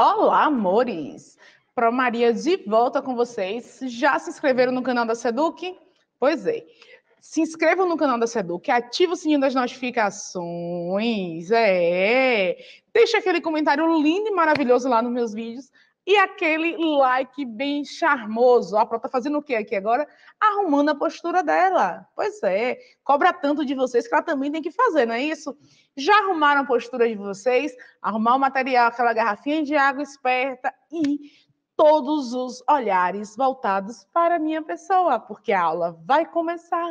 Olá, amores! Pro Maria de volta com vocês. Já se inscreveram no canal da Seduc? Pois é. Se inscrevam no canal da Seduc, ativa o sininho das notificações. É. Deixa aquele comentário lindo e maravilhoso lá nos meus vídeos e aquele like bem charmoso. A Pro tá fazendo o que aqui agora? Arrumando a postura dela. Pois é, cobra tanto de vocês que ela também tem que fazer, não é isso? Já arrumaram a postura de vocês, arrumar o material, aquela garrafinha de água esperta e todos os olhares voltados para a minha pessoa, porque a aula vai começar.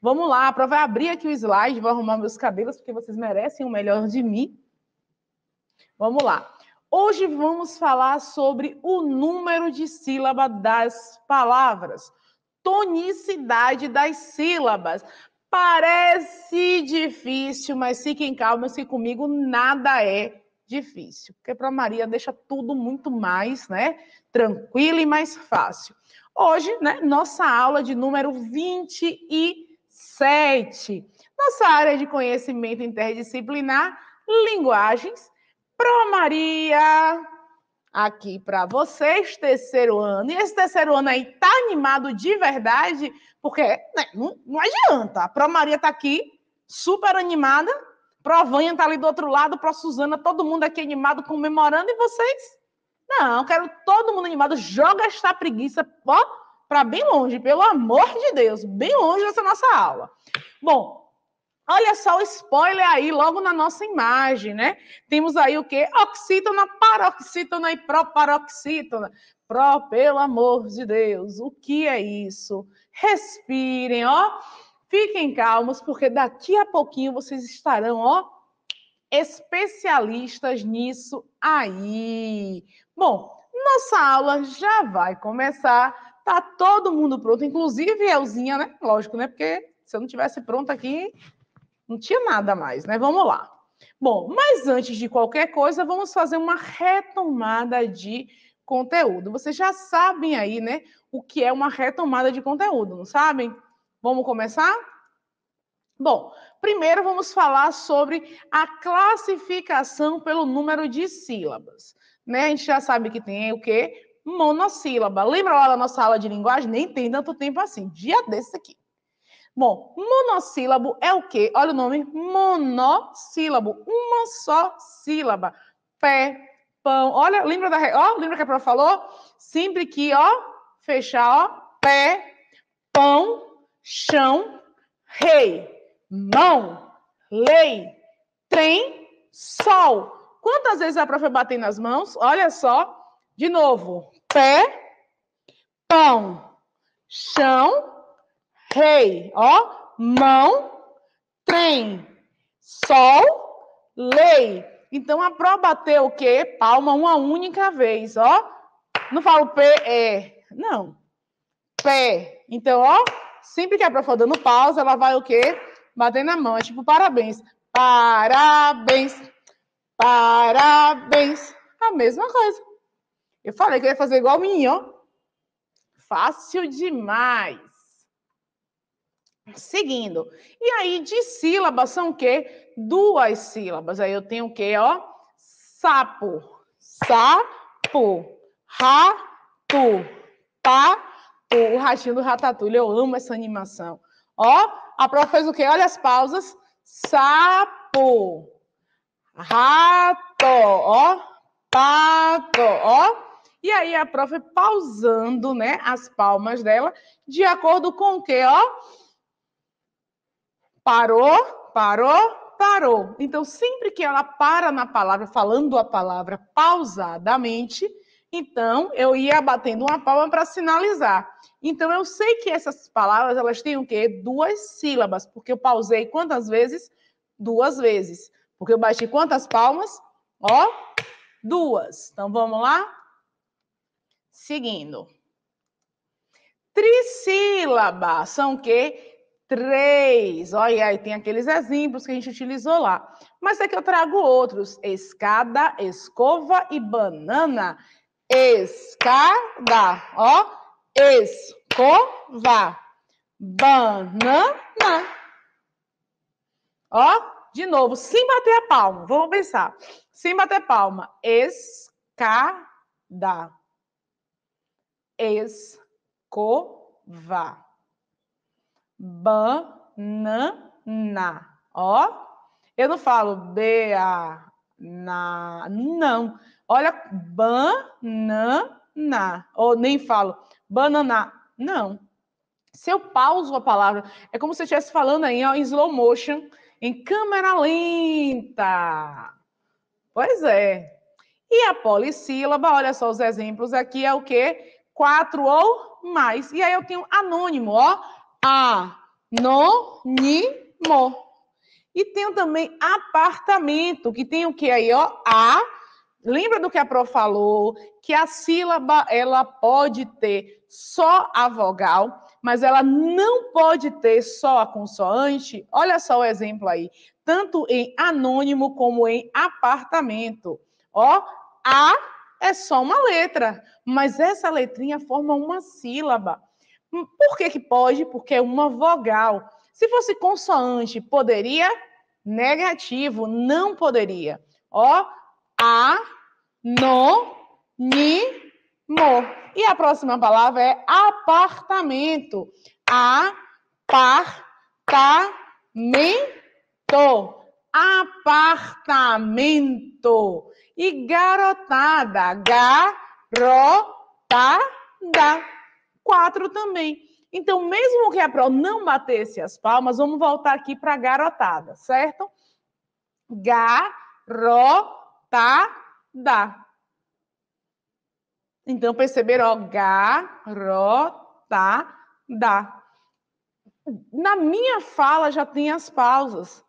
Vamos lá, a Pro vai abrir aqui o slide, vou arrumar meus cabelos, porque vocês merecem o melhor de mim. Vamos lá. Hoje vamos falar sobre o número de sílaba das palavras, tonicidade das sílabas. Parece difícil, mas fiquem calmos que comigo nada é difícil, porque para Maria deixa tudo muito mais, né, tranquilo e mais fácil. Hoje, né, nossa aula de número 27. Nossa área de conhecimento interdisciplinar, linguagens Pro Maria, aqui para vocês, terceiro ano. E esse terceiro ano aí tá animado de verdade, porque né, não, não, adianta. A Pro Maria tá aqui, super animada. Pro Vanha tá ali do outro lado, Pro Suzana, todo mundo aqui animado, comemorando. E vocês? Não, quero todo mundo animado. Joga esta preguiça, ó, para bem longe, pelo amor de Deus, bem longe dessa nossa aula. Bom, Olha só o spoiler aí, logo na nossa imagem, né? Temos aí o quê? Oxítona, paroxítona e proparoxítona. Pró, pelo amor de Deus, o que é isso? Respirem, ó. Fiquem calmos, porque daqui a pouquinho vocês estarão, ó, especialistas nisso aí. Bom, nossa aula já vai começar. Tá todo mundo pronto, inclusive Elzinha, né? Lógico, né? Porque se eu não tivesse pronto aqui, não tinha nada mais, né? Vamos lá. Bom, mas antes de qualquer coisa, vamos fazer uma retomada de conteúdo. Vocês já sabem aí, né, o que é uma retomada de conteúdo, não sabem? Vamos começar? Bom, primeiro vamos falar sobre a classificação pelo número de sílabas. Né? A gente já sabe que tem o quê? Monossílaba. Lembra lá da nossa aula de linguagem? Nem tem tanto tempo assim. Dia desse aqui. Bom, monossílabo é o quê? Olha o nome, monossílabo, uma só sílaba. Pé, pão. Olha, lembra da, ó, lembra que a prof falou? Sempre que, ó, fechar, ó, pé, pão, chão, rei, mão, lei, trem, sol. Quantas vezes a prof bateu nas mãos? Olha só, de novo, pé, pão, chão, Clay, ó. Mão, trem. Sol, lei. Então, a pró bater o quê? Palma uma única vez, ó. Não falo P, é. Não. Pé. Então, ó, sempre que a pró for dando pausa, ela vai o quê? Bater na mão. É tipo parabéns. Parabéns. Parabéns. A mesma coisa. Eu falei que eu ia fazer igual o ó. Fácil demais seguindo. E aí, de sílabas são o quê? Duas sílabas. Aí eu tenho o quê? Ó, sapo, sapo, rato, pato. O ratinho do ratatouille, eu amo essa animação. Ó, a prova fez o quê? Olha as pausas. Sapo, rato, ó, pato, ó. E aí a prof pausando, né, as palmas dela de acordo com o quê, ó? Parou, parou, parou. Então, sempre que ela para na palavra, falando a palavra pausadamente, então eu ia batendo uma palma para sinalizar. Então, eu sei que essas palavras, elas têm o quê? Duas sílabas, porque eu pausei quantas vezes? Duas vezes. Porque eu bati quantas palmas? Ó, duas. Então, vamos lá? Seguindo. Trissílaba são o quê? Três. Olha aí, tem aqueles exemplos que a gente utilizou lá. Mas é que eu trago outros: escada, escova e banana. Escada, ó. Escova. Banana. Ó, de novo, sem bater a palma. Vamos pensar. Sem bater a palma. Escada. Escova banana. Ó, eu não falo ba na, não. Olha, banana. Ou nem falo banana. Não. Se eu pauso a palavra, é como se eu estivesse falando aí ó, em slow motion, em câmera lenta. Pois é. E a polissílaba, olha só os exemplos aqui, é o quê? Quatro ou mais. E aí eu tenho anônimo, ó. Anônimo. E tem também apartamento, que tem o que aí, ó? A. Lembra do que a Pro falou? Que a sílaba ela pode ter só a vogal, mas ela não pode ter só a consoante. Olha só o exemplo aí. Tanto em anônimo como em apartamento. Ó, a é só uma letra, mas essa letrinha forma uma sílaba. Por que, que pode? Porque é uma vogal. Se fosse consoante, poderia? Negativo, não poderia. Ó, a, no, ni, mo. E a próxima palavra é apartamento. A, par, ta, men, to. Apartamento. E garotada. -da quatro também. Então, mesmo que a pro não batesse as palmas, vamos voltar aqui para a garotada, certo? Garotada. Então, perceberam, ó, garotada. Na minha fala já tem as pausas.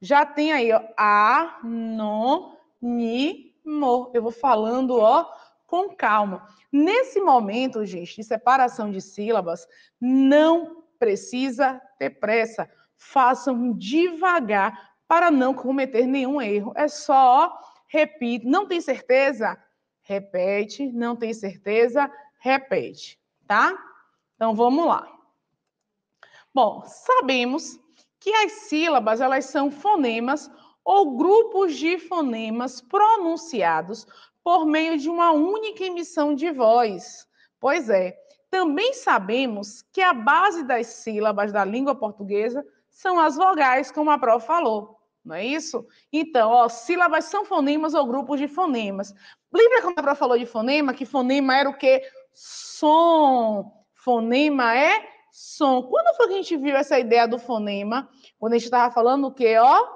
Já tem aí, ó, mo Eu vou falando, ó, com calma. Nesse momento, gente, de separação de sílabas, não precisa ter pressa. Façam devagar para não cometer nenhum erro. É só, repito, não tem certeza? Repete, não tem certeza? Repete, tá? Então vamos lá. Bom, sabemos que as sílabas elas são fonemas ou grupos de fonemas pronunciados por meio de uma única emissão de voz. Pois é, também sabemos que a base das sílabas da língua portuguesa são as vogais, como a Prof falou. Não é isso? Então, ó, sílabas são fonemas ou grupos de fonemas. Lembra quando a Prof falou de fonema? Que fonema era o quê? Som. Fonema é som. Quando foi que a gente viu essa ideia do fonema? Quando a gente estava falando o quê? Ó,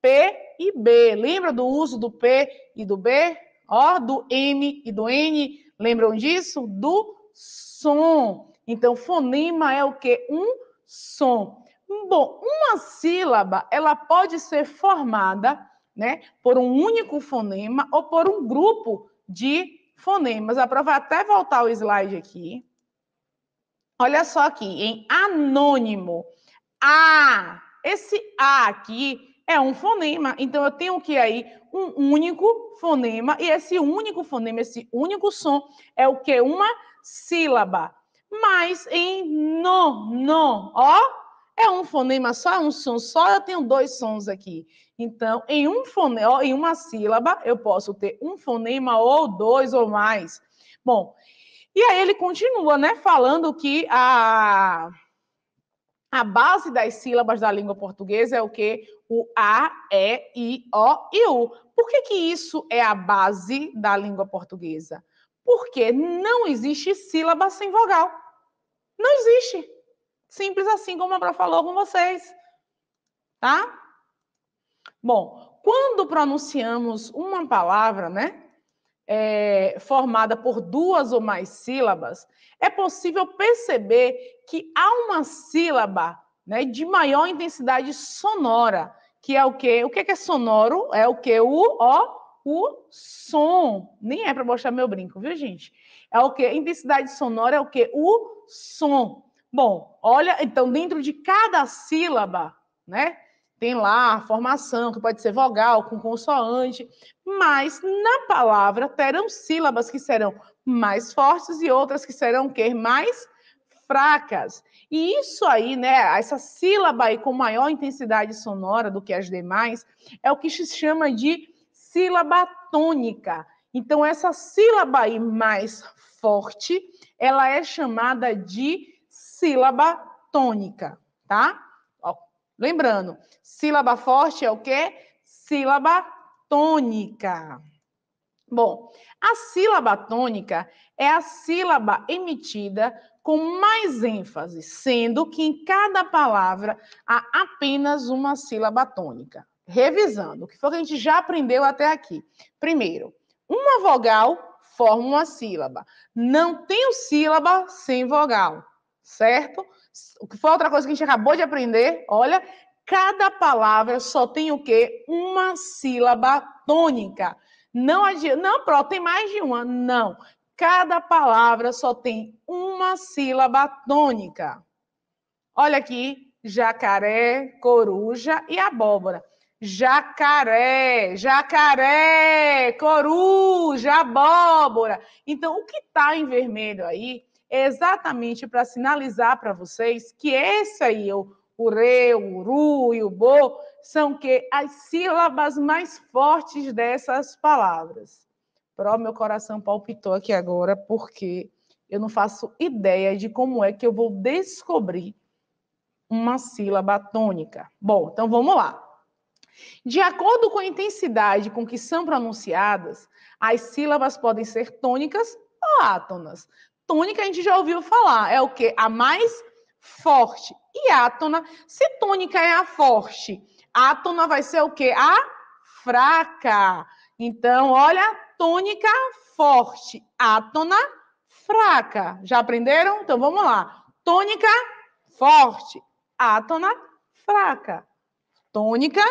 P e B. Lembra do uso do P e do B? ó, do M e do N, lembram disso? Do som. Então, fonema é o que? Um som. Bom, uma sílaba, ela pode ser formada, né, por um único fonema ou por um grupo de fonemas. A prova é até voltar o slide aqui. Olha só aqui, em anônimo. A. Esse A aqui é um fonema. Então, eu tenho que aí um único fonema, e esse único fonema, esse único som é o que? Uma sílaba. Mas em no, no, ó, é um fonema só, é um som só, eu tenho dois sons aqui. Então, em um fonema, em uma sílaba, eu posso ter um fonema ou dois ou mais. Bom, e aí ele continua, né, falando que a a base das sílabas da língua portuguesa é o que? O A, E, I, O e U. Por que, que isso é a base da língua portuguesa? Porque não existe sílaba sem vogal. Não existe. Simples assim, como a Bra falou com vocês. Tá? Bom, quando pronunciamos uma palavra, né? É, formada por duas ou mais sílabas, é possível perceber que há uma sílaba né, de maior intensidade sonora que é o quê? O que é, que é sonoro? É o quê? O, ó, o som. Nem é para mostrar meu brinco, viu, gente? É o quê? Intensidade sonora é o quê? O som. Bom, olha, então, dentro de cada sílaba, né? Tem lá a formação, que pode ser vogal, com consoante, mas na palavra terão sílabas que serão mais fortes e outras que serão o quê? Mais fracas. E isso aí, né, essa sílaba aí com maior intensidade sonora do que as demais, é o que se chama de sílaba tônica. Então, essa sílaba aí mais forte, ela é chamada de sílaba tônica, tá? Ó, lembrando, sílaba forte é o quê? Sílaba tônica. Bom, a sílaba tônica é a sílaba emitida com mais ênfase, sendo que em cada palavra há apenas uma sílaba tônica. Revisando, o que foi que a gente já aprendeu até aqui. Primeiro, uma vogal forma uma sílaba. Não tem sílaba sem vogal, certo? O que foi outra coisa que a gente acabou de aprender? Olha, cada palavra só tem o quê? Uma sílaba tônica. Não adianta. Não, pronto, tem mais de uma. Não cada palavra só tem uma sílaba tônica. Olha aqui, jacaré, coruja e abóbora. Jacaré, jacaré, coruja, abóbora. Então, o que está em vermelho aí é exatamente para sinalizar para vocês que esse aí, o, o re, o ru e o bo, são que as sílabas mais fortes dessas palavras. Pro, meu coração palpitou aqui agora, porque eu não faço ideia de como é que eu vou descobrir uma sílaba tônica. Bom, então vamos lá. De acordo com a intensidade com que são pronunciadas, as sílabas podem ser tônicas ou átonas. Tônica a gente já ouviu falar, é o que? A mais forte. E átona, se tônica é a forte, átona vai ser o que? A fraca. Então, olha, tônica forte, átona fraca. Já aprenderam? Então vamos lá. Tônica forte, átona fraca. Tônica,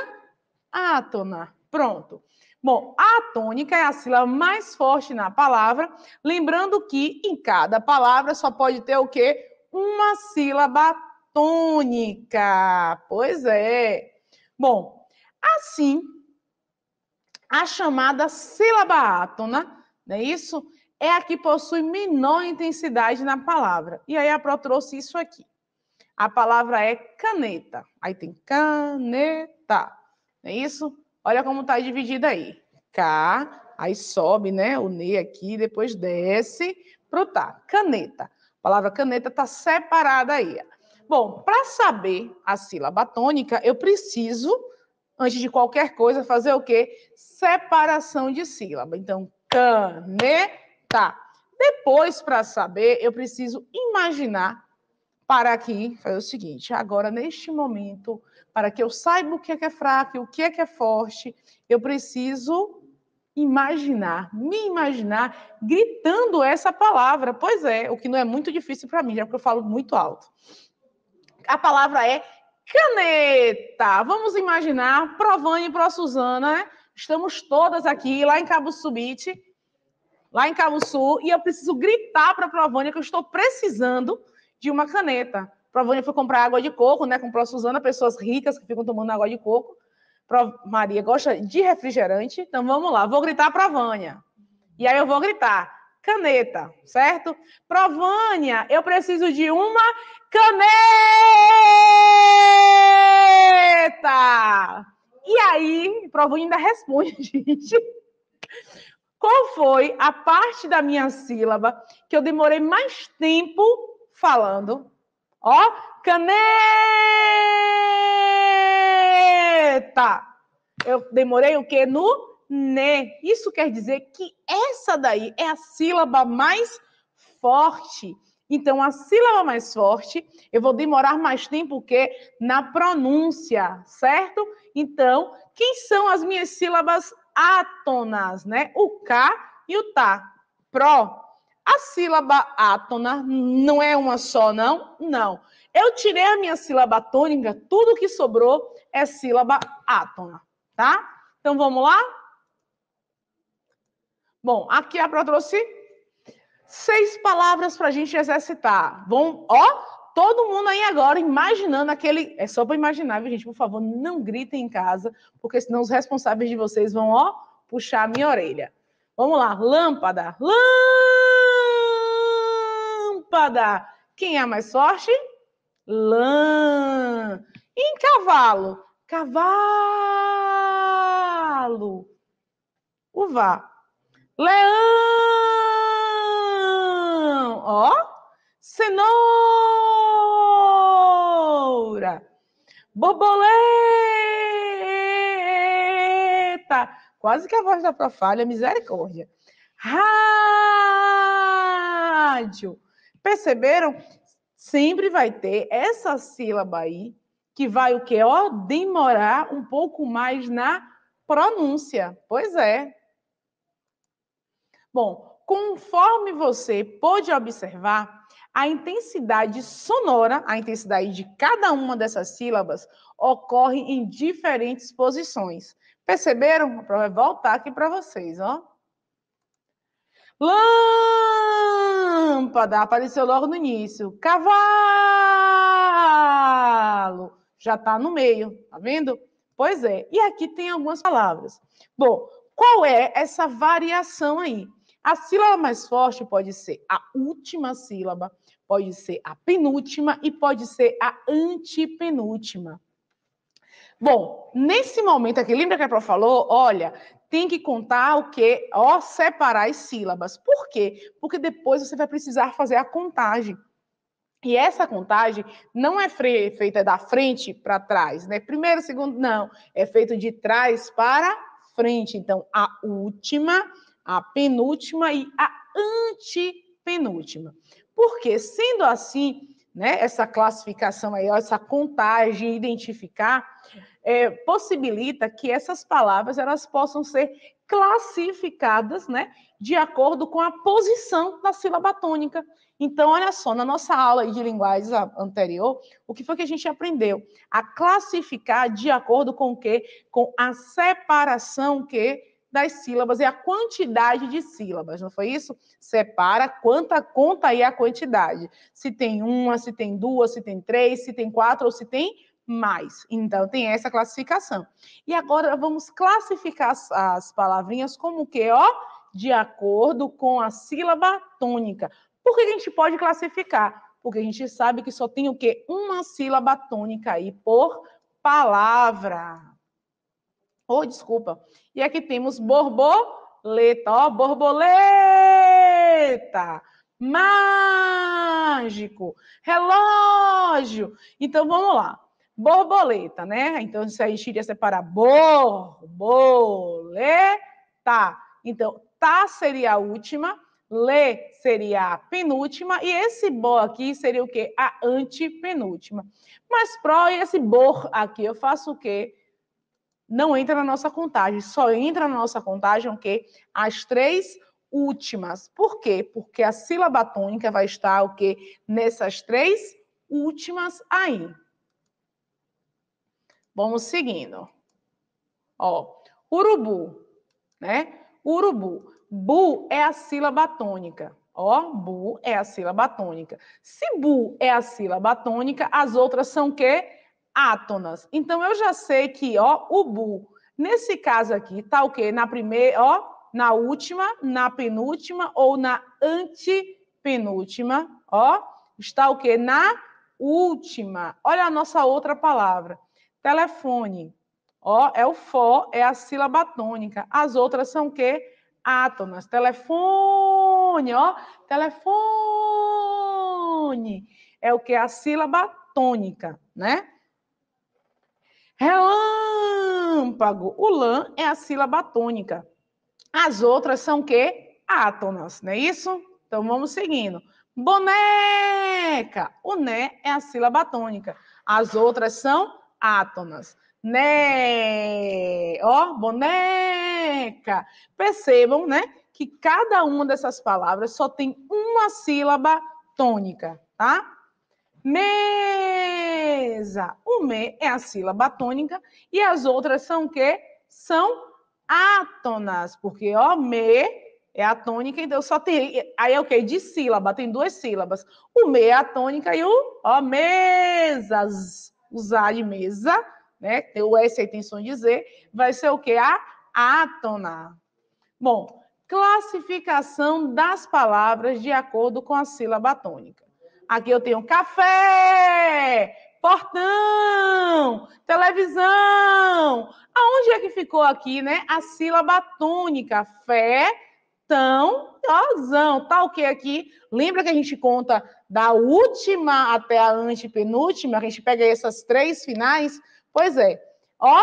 átona. Pronto. Bom, a tônica é a sílaba mais forte na palavra, lembrando que em cada palavra só pode ter o quê? Uma sílaba tônica. Pois é. Bom, assim a chamada sílaba átona, não é isso? É a que possui menor intensidade na palavra. E aí a Pro trouxe isso aqui. A palavra é caneta. Aí tem caneta. Não é isso? Olha como está dividida aí. K, aí sobe, né? O ne aqui, depois desce Pronto, tá. Caneta. A palavra caneta está separada aí. Bom, para saber a sílaba tônica, eu preciso antes de qualquer coisa, fazer o quê? Separação de sílaba. Então, caneta. Depois, para saber, eu preciso imaginar para aqui, fazer o seguinte, agora neste momento, para que eu saiba o que é que é fraco e o que é que é forte, eu preciso imaginar, me imaginar gritando essa palavra. Pois é, o que não é muito difícil para mim, já porque eu falo muito alto. A palavra é Caneta! Vamos imaginar, Provani e a Suzana, né? Estamos todas aqui, lá em Cabo Subite, lá em Cabo Sul, e eu preciso gritar para a Provânia que eu estou precisando de uma caneta. Provânia foi comprar água de coco, né? Comprou a Suzana, pessoas ricas que ficam tomando água de coco. Maria gosta de refrigerante, então vamos lá, vou gritar para a Vânia. E aí eu vou gritar caneta, certo? Provânia, eu preciso de uma caneta! E aí, Provânia ainda responde, gente. Qual foi a parte da minha sílaba que eu demorei mais tempo falando? Ó, caneta! Eu demorei o quê? No né. Isso quer dizer que essa daí é a sílaba mais forte. Então, a sílaba mais forte, eu vou demorar mais tempo que na pronúncia, certo? Então, quem são as minhas sílabas átonas, né? O K e o tá. Pró. A sílaba átona não é uma só, não? Não. Eu tirei a minha sílaba tônica, tudo que sobrou é sílaba átona, tá? Então vamos lá? Bom, aqui a Pro trouxe seis palavras para a gente exercitar. Vão, ó, todo mundo aí agora imaginando aquele. É só para imaginar, viu, gente? Por favor, não gritem em casa, porque senão os responsáveis de vocês vão, ó, puxar a minha orelha. Vamos lá, lâmpada. Lâmpada. Quem é mais forte? Lã. Em cavalo. Cavalo. Uva. Leão! Ó, cenoura! Borboleta! Quase que a voz da profalha, misericórdia. Rádio! Perceberam? Sempre vai ter essa sílaba aí que vai o que ó demorar um pouco mais na pronúncia. Pois é, Bom, conforme você pôde observar, a intensidade sonora, a intensidade de cada uma dessas sílabas, ocorre em diferentes posições. Perceberam? Vou é voltar aqui para vocês, ó. Lâmpada apareceu logo no início. Cavalo já está no meio, tá vendo? Pois é. E aqui tem algumas palavras. Bom, qual é essa variação aí? A sílaba mais forte pode ser a última sílaba, pode ser a penúltima e pode ser a antepenúltima. Bom, nesse momento aqui, lembra que a Pro falou? Olha, tem que contar o quê? Ó, separar as sílabas. Por quê? Porque depois você vai precisar fazer a contagem. E essa contagem não é feita da frente para trás, né? Primeiro, segundo, não. É feito de trás para frente. Então, a última, a penúltima e a antepenúltima. Porque, sendo assim, né, essa classificação aí, essa contagem, identificar, é, possibilita que essas palavras elas possam ser classificadas né, de acordo com a posição da sílaba tônica. Então, olha só, na nossa aula de linguagens anterior, o que foi que a gente aprendeu? A classificar de acordo com o quê? Com a separação que das sílabas e a quantidade de sílabas, não foi isso? Separa quanta conta aí a quantidade. Se tem uma, se tem duas, se tem três, se tem quatro ou se tem mais. Então, tem essa classificação. E agora vamos classificar as, as palavrinhas como que, ó? De acordo com a sílaba tônica. Por que a gente pode classificar? Porque a gente sabe que só tem o quê? Uma sílaba tônica aí por palavra. Oh, desculpa. E aqui temos borboleta, ó, borboleta. Mágico, relógio. Então vamos lá. Borboleta, né? Então isso aí iria separar borboleta. Então tá seria a última, le seria a penúltima e esse bo aqui seria o quê? A antepenúltima. Mas pró e esse bor aqui eu faço o quê? não entra na nossa contagem. Só entra na nossa contagem o quê? As três últimas. Por quê? Porque a sílaba tônica vai estar o quê? Nessas três últimas aí. Vamos seguindo. Ó, urubu, né? Urubu. Bu é a sílaba tônica. Ó, bu é a sílaba tônica. Se bu é a sílaba tônica, as outras são o quê? átonas. Então, eu já sei que, ó, o bu, nesse caso aqui, tá o quê? Na primeira, ó, na última, na penúltima ou na antepenúltima, ó, está o quê? Na última. Olha a nossa outra palavra. Telefone. Ó, é o fó, é a sílaba tônica. As outras são o quê? Átonas. Telefone, ó, telefone. É o que? A sílaba tônica, né? Relâmpago. O lã é a sílaba tônica. As outras são que? Átonas, não é isso? Então vamos seguindo. Boneca. O né é a sílaba tônica. As outras são átonas. Né. Ó, boneca. Percebam, né, que cada uma dessas palavras só tem uma sílaba tônica, tá? Me mesa. O me é a sílaba tônica e as outras são que são átonas, porque ó, me é a tônica, então só tem. Aí é o que? De sílaba, tem duas sílabas. O me é a tônica e o ó, mesas. Usar de mesa, né? O S aí tem som de Z, vai ser o que? A átona. Bom, classificação das palavras de acordo com a sílaba tônica. Aqui eu tenho café, portão, televisão. Aonde é que ficou aqui, né? A sílaba tônica, fé, tão, razão. Tá o que aqui? Lembra que a gente conta da última até a antepenúltima? A gente pega essas três finais? Pois é. Ó,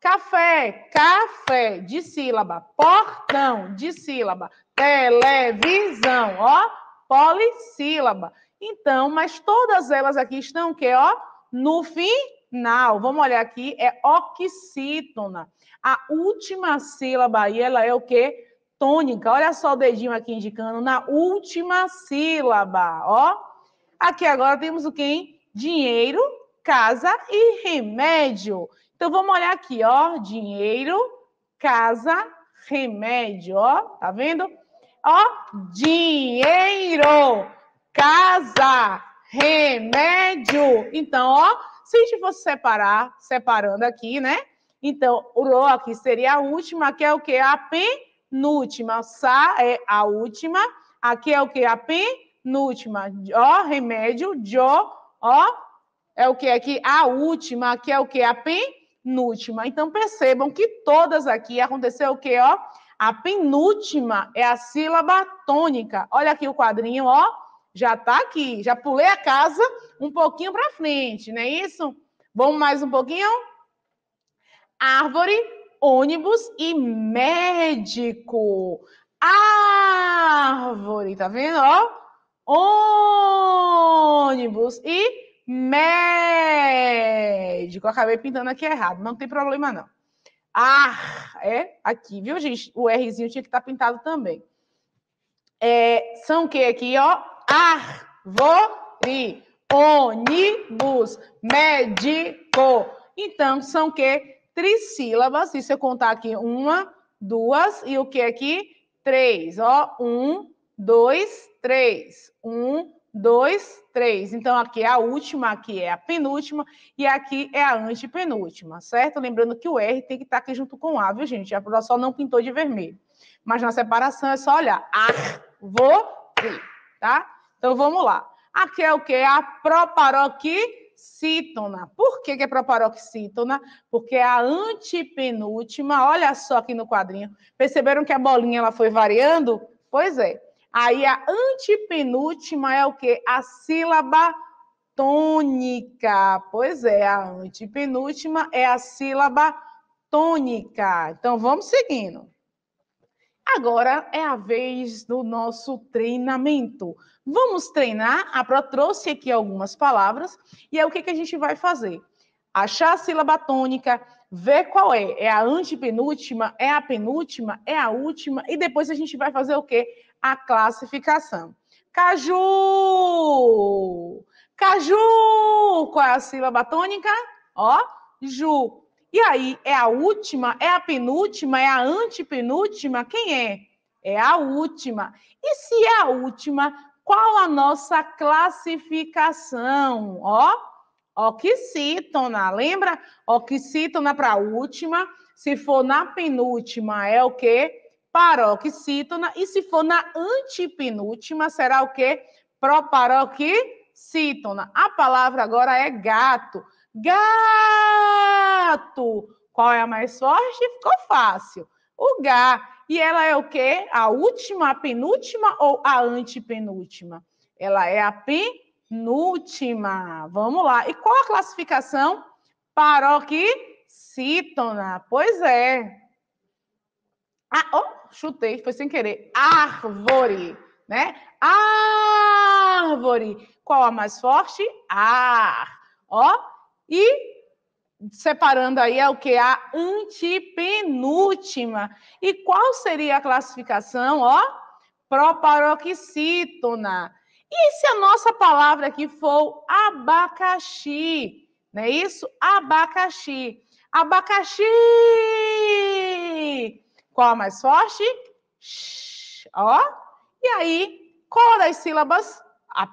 café, café, de sílaba. Portão, de sílaba. Televisão, ó, polissílaba. Então, mas todas elas aqui estão o quê? Ó, no final. Vamos olhar aqui, é oxítona. A última sílaba aí, ela é o quê? Tônica. Olha só o dedinho aqui indicando na última sílaba, ó. Aqui agora temos o quê? Hein? Dinheiro, casa e remédio. Então vamos olhar aqui, ó, dinheiro, casa, remédio, ó, tá vendo? Ó, dinheiro, casa, remédio. Então, ó, se a gente fosse separar, separando aqui, né? Então, o ro aqui seria a última, que é o que? A penúltima. Sa é a última. Aqui é o que? A penúltima. Ó, remédio. Jo, ó, é o que aqui? A última. Aqui é o que? A penúltima. Então, percebam que todas aqui aconteceu o que, ó? A penúltima é a sílaba tônica. Olha aqui o quadrinho, ó já está aqui, já pulei a casa um pouquinho para frente, não é isso? Vamos mais um pouquinho? Árvore, ônibus e médico. Árvore, tá vendo? Ó, ônibus e médico. acabei pintando aqui errado, mas não tem problema não. Ah, é aqui, viu, gente? O Rzinho tinha que estar tá pintado também. É, são o que aqui, ó? árvore, ônibus, médico. Então, são que? Trissílabas. E se eu contar aqui uma, duas, e o que aqui? Três. Ó, um, dois, três. Um, dois, três. Então, aqui é a última, aqui é a penúltima e aqui é a antepenúltima, certo? Lembrando que o R tem que estar tá aqui junto com o A, viu, gente? A prova só não pintou de vermelho. Mas na separação é só olhar. Ar, tá? Então vamos lá. Aqui é o que? A proparoxítona. Por que, que é proparoxítona? Porque é a antepenúltima, olha só aqui no quadrinho. Perceberam que a bolinha ela foi variando? Pois é. Aí a antepenúltima é o que? A sílaba tônica. Pois é, a antepenúltima é a sílaba tônica. Então vamos seguindo. Agora é a vez do nosso treinamento. Vamos treinar. A Pro trouxe aqui algumas palavras. E aí, o que, que a gente vai fazer? Achar a sílaba tônica, ver qual é. É a antepenúltima, é a penúltima, é a última. E depois a gente vai fazer o quê? A classificação. Caju! Caju! Qual é a sílaba tônica? Ó, ju. E aí, é a última, é a penúltima, é a antepenúltima? Quem é? É a última. E se é a última, qual a nossa classificação? Ó, oxítona, lembra? Oxítona para a última. Se for na penúltima, é o quê? Paroxítona. E se for na antepenúltima, será o quê? Proparoxítona. A palavra agora é gato. Gato! Qual é a mais forte? Ficou fácil. O gato. E ela é o quê? A última, a penúltima ou a antepenúltima? Ela é a penúltima. Vamos lá. E qual a classificação? Paroxítona. Pois é. Ah, oh, chutei, foi sem querer. Árvore, né? Árvore. Qual a mais forte? Ar. Ó, e separando aí é o que? A antepenúltima. E qual seria a classificação? Ó, proparoxítona. E se a nossa palavra aqui for abacaxi? Não é isso? Abacaxi. Abacaxi! Qual mais forte? Shhh, ó. E aí, qual das sílabas? A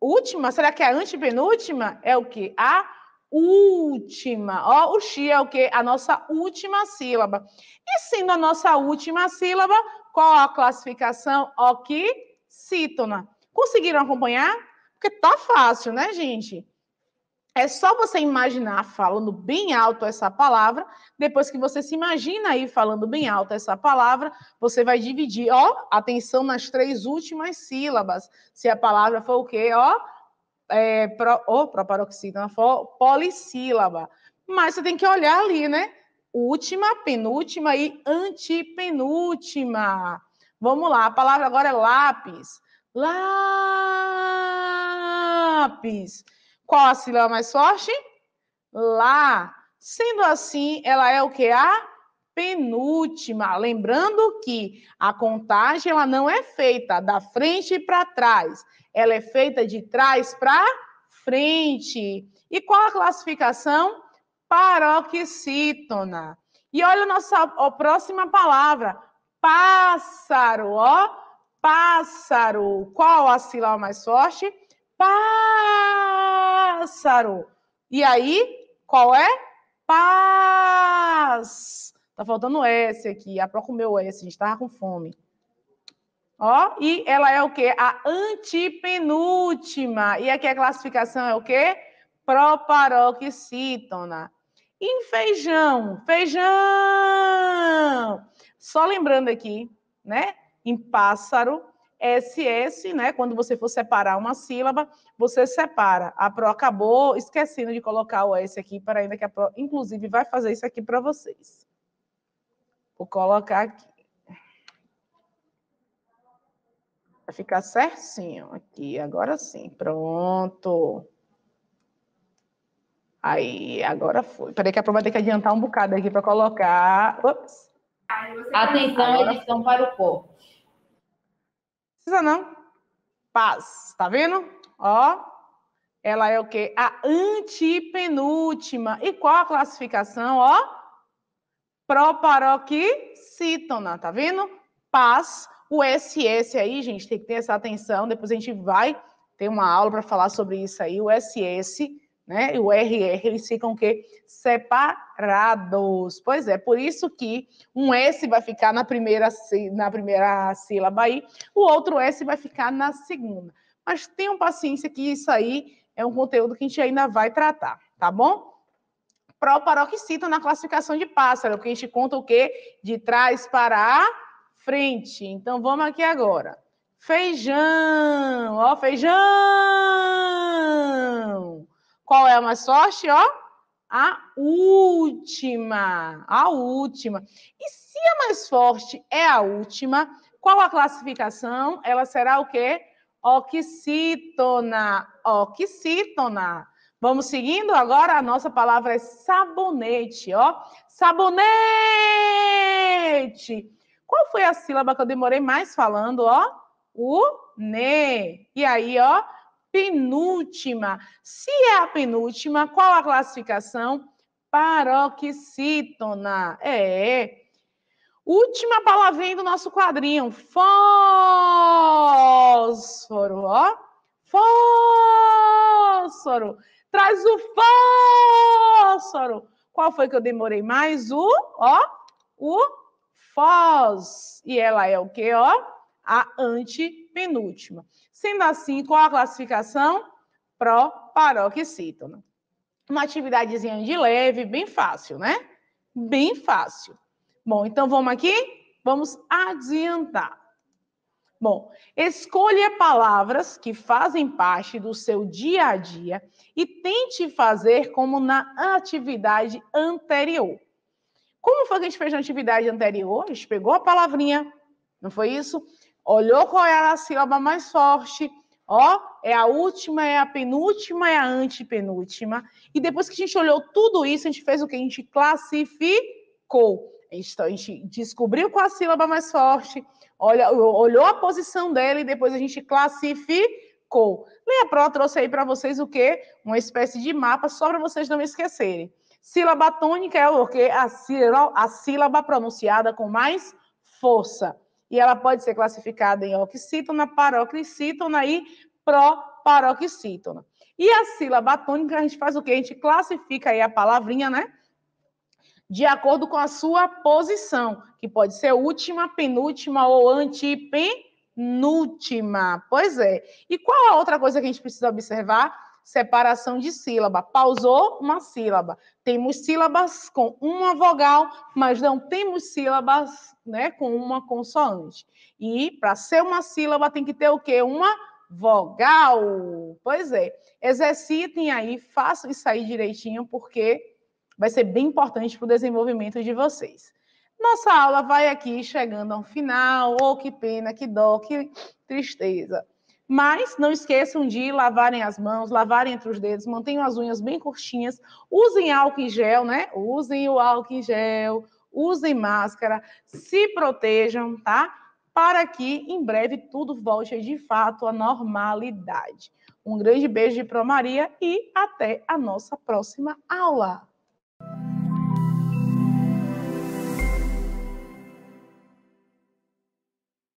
última, será que é a antepenúltima? É o que? A última. Ó, o chi é o quê? A nossa última sílaba. E sendo a nossa última sílaba, qual a classificação? Oxítona. Conseguiram acompanhar? Porque tá fácil, né, gente? É só você imaginar falando bem alto essa palavra. Depois que você se imagina aí falando bem alto essa palavra, você vai dividir, ó, atenção nas três últimas sílabas. Se a palavra for o quê? Ó, é, pro, ou proparoxítona, polissílaba. Mas você tem que olhar ali, né? Última, penúltima e antepenúltima. Vamos lá, a palavra agora é lápis. Lápis. Qual a sílaba mais forte? Lá. Sendo assim, ela é o que? A penúltima. Lembrando que a contagem ela não é feita da frente para trás, ela é feita de trás para frente. E qual a classificação? Paroxítona. E olha a nossa ó, próxima palavra: pássaro, ó. Pássaro. Qual a sílaba mais forte? Pássaro. E aí, qual é? Paz. Tá faltando S aqui. A o meu S, a gente tava com fome. Ó, e ela é o quê? A antipenúltima. E aqui a classificação é o quê? Proparoxítona. em feijão, feijão. Só lembrando aqui, né? Em pássaro, SS, né? Quando você for separar uma sílaba, você separa. A pro acabou esquecendo de colocar o S aqui para ainda que a pro, inclusive, vai fazer isso aqui para vocês. Vou colocar aqui. Vai ficar certinho aqui, agora sim, pronto. Aí, agora foi. Peraí que a prova tem que adiantar um bocado aqui para colocar. Ops. Atenção, edição para o corpo. Precisa não. Paz, tá vendo? Ó, ela é o quê? A antepenúltima. E qual a classificação? Ó, proparoxítona, tá vendo? Paz o SS aí, gente, tem que ter essa atenção. Depois a gente vai ter uma aula para falar sobre isso aí. O SS, né? E o RR, eles ficam que separados. Pois é, por isso que um S vai ficar na primeira, na primeira sílaba aí, o outro S vai ficar na segunda. Mas tenham paciência que isso aí é um conteúdo que a gente ainda vai tratar, tá bom? Proparoxítona na classificação de pássaro, que a gente conta o quê? De trás para a frente. Então vamos aqui agora. Feijão, ó, feijão. Qual é a mais forte, ó? A última, a última. E se a mais forte é a última, qual a classificação? Ela será o quê? Oxítona, oxítona. Vamos seguindo agora, a nossa palavra é sabonete, ó. Sabonete! Qual foi a sílaba que eu demorei mais falando, ó? O ne. E aí, ó, penúltima. Se é a penúltima, qual a classificação? Paroxítona. É. Última palavrinha do nosso quadrinho. Fósforo, ó. Fósforo. Traz o fósforo. Qual foi que eu demorei mais? O, ó, o pós E ela é o quê, ó? A antepenúltima. Sendo assim, qual a classificação? pró Pró-paroxítona. Uma atividadezinha de leve, bem fácil, né? Bem fácil. Bom, então vamos aqui? Vamos adiantar. Bom, escolha palavras que fazem parte do seu dia a dia e tente fazer como na atividade anterior. Como foi que a gente fez na atividade anterior? A gente pegou a palavrinha, não foi isso? Olhou qual era a sílaba mais forte. Ó, é a última, é a penúltima, é a antepenúltima. E depois que a gente olhou tudo isso, a gente fez o que? A gente classificou. A gente, então, a gente descobriu qual a sílaba mais forte, olha, olhou a posição dela e depois a gente classificou. Leia Pro trouxe aí para vocês o quê? Uma espécie de mapa só para vocês não esquecerem. Sílaba tônica é o A sílaba, a sílaba pronunciada com mais força. E ela pode ser classificada em oxítona, paroxítona e proparoxítona. E a sílaba tônica, a gente faz o quê? A gente classifica aí a palavrinha, né? De acordo com a sua posição, que pode ser última, penúltima ou antepenúltima. Pois é. E qual a outra coisa que a gente precisa observar? separação de sílaba. Pausou uma sílaba. Temos sílabas com uma vogal, mas não temos sílabas né, com uma consoante. E para ser uma sílaba tem que ter o quê? Uma vogal. Pois é. Exercitem aí, façam isso aí direitinho, porque vai ser bem importante para o desenvolvimento de vocês. Nossa aula vai aqui chegando ao final. Oh, que pena, que dó, que tristeza. Mas não esqueçam de lavarem as mãos, lavarem entre os dedos, mantenham as unhas bem curtinhas, usem álcool em gel, né? Usem o álcool em gel, usem máscara, se protejam, tá? Para que em breve tudo volte de fato à normalidade. Um grande beijo de Pro Maria e até a nossa próxima aula.